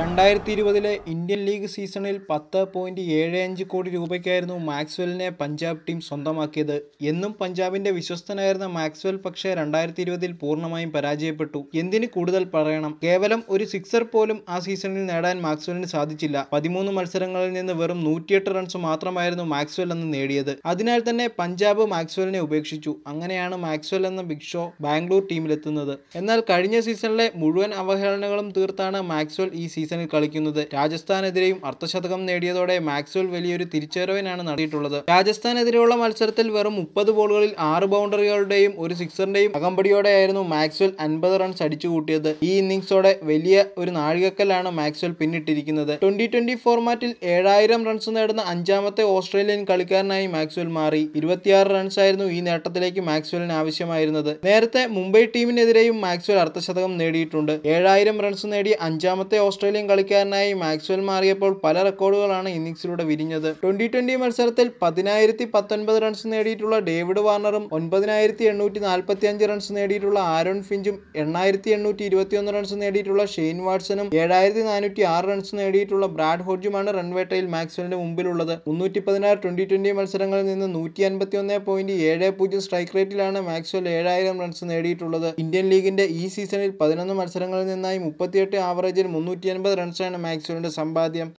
രണ്ടായിരത്തി ഇരുപതിലെ Indian league സീസണിൽ പത്ത് പോയിന്റ് ഏഴ് അഞ്ച് കോടി രൂപയ്ക്കായിരുന്നു മാക്സ്വെല്ലിനെ പഞ്ചാബ് ടീം സ്വന്തമാക്കിയത് എന്നും പഞ്ചാബിന്റെ വിശ്വസ്തനായിരുന്ന മാക്സ്വെൽ പക്ഷേ രണ്ടായിരത്തി ഇരുപതിൽ പൂർണ്ണമായും പരാജയപ്പെട്ടു എന്തിന് കൂടുതൽ പറയണം കേവലം ഒരു സിക്സർ പോലും ആ സീസണിൽ നേടാൻ മാക്സ്വെല്ലിന് സാധിച്ചില്ല പതിമൂന്ന് മത്സരങ്ങളിൽ നിന്ന് വെറും നൂറ്റിയെട്ട് റൺസ് മാത്രമായിരുന്നു മാക്സ്വെൽ എന്ന് നേടിയത് അതിനാൽ തന്നെ പഞ്ചാബ് മാക്സ്വെല്ലിനെ ഉപേക്ഷിച്ചു അങ്ങനെയാണ് മാക്സ്വെൽ എന്ന ബിഗ് ഷോ ബാംഗ്ലൂർ ടീമിലെത്തുന്നത് എന്നാൽ കഴിഞ്ഞ സീസണിലെ മുഴുവൻ അവഹേളനങ്ങളും തീർത്താണ് മാക്സ്വെൽ ഈ സീസൺ സീസണിൽ കളിക്കുന്നത് രാജസ്ഥാനെതിരെയും അർദ്ധശതകം നേടിയതോടെ മാക്സ്വൽ വലിയൊരു തിരിച്ചുവരവിനാണ് നടത്തിയിട്ടുള്ളത് രാജസ്ഥാനെതിരെയുള്ള മത്സരത്തിൽ വെറും മുപ്പത് ബോളുകളിൽ ആറ് ബൗണ്ടറികളുടെയും ഒരു സിക്സറിന്റെയും അകമ്പടിയോടെയായിരുന്നു മാക്സ്വൽ അൻപത് റൺസ് അടിച്ചു കൂട്ടിയത് ഈ ഇന്നിംഗ്സോടെ വലിയ ഒരു നാഴികക്കല്ലാണ് മാക്സ്വൽ പിന്നിട്ടിരിക്കുന്നത് ട്വന്റി ട്വന്റി ഫോർമാറ്റിൽ ഏഴായിരം റൺസ് നേടുന്ന അഞ്ചാമത്തെ ഓസ്ട്രേലിയൻ കളിക്കാരനായി മാക്സ്വൽ മാറി ഇരുപത്തിയാറ് ആയിരുന്നു ഈ നേട്ടത്തിലേക്ക് മാക്സ്വലിന് ആവശ്യമായിരുന്നത് നേരത്തെ മുംബൈ ടീമിനെതിരെയും മാക്സ്വൽ അർദ്ധശതകം നേടിയിട്ടുണ്ട് ഏഴായിരം റൺസ് നേടിയ അഞ്ചാമത്തെ ഓസ്ട്രേലിയൻ ഓസ്ട്രേലിയൻ കളിക്കാരനായി മാക്സ്വൽ മാറിയപ്പോൾ പല റെക്കോർഡുകളാണ് ഇന്നിംഗ്സിലൂടെ വിരിഞ്ഞത് ട്വന്റി ട്വന്റി മത്സരത്തിൽ പതിനായിരത്തി പത്തൊൻപത് റൺസ് നേടിയിട്ടുള്ള ഡേവിഡ് വാർണറും ഒൻപതിനായിരത്തി എണ്ണൂറ്റി നാൽപ്പത്തി അഞ്ച് റൺസ് നേടിയിട്ടുള്ള ആരോൺ ഫിഞ്ചും എണ്ണായിരത്തി എണ്ണൂറ്റി ഇരുപത്തിയൊന്ന് റൺസ് നേടിയിട്ടുള്ള ഷെയ്ൻ വാട്സണും ഏഴായിരത്തി നാനൂറ്റി ആറ് റൺസ് നേടിയിട്ടുള്ള ബ്രാഡ് ഹോഡ്ജുമാണ് റൺവേട്ടയിൽ മാക്സ്വലിന്റെ മുമ്പിലുള്ളത് മുന്നൂറ്റി പതിനാറ് ട്വന്റി ട്വന്റി മത്സരങ്ങളിൽ നിന്ന് നൂറ്റി അൻപത്തി ഒന്ന് പോയിന്റ് ഏഴ് പൂജ്യം സ്ട്രൈക്ക് റേറ്റിലാണ് മാക്സ്വൽ ഏഴായിരം റൺസ് നേടിയിട്ടുള്ളത് ഇന്ത്യൻ ലീഗിന്റെ ഈ സീസണിൽ പതിനൊന്ന് മത്സരങ്ങളിൽ നിന്നായി മുപ്പത്തിയെട്ട് ആവറേജിൽ മുന്നൂറ്റി അൻപത് റൺസാണ് മാക്സ്വലിൻ്റെ സമ്പാദ്യം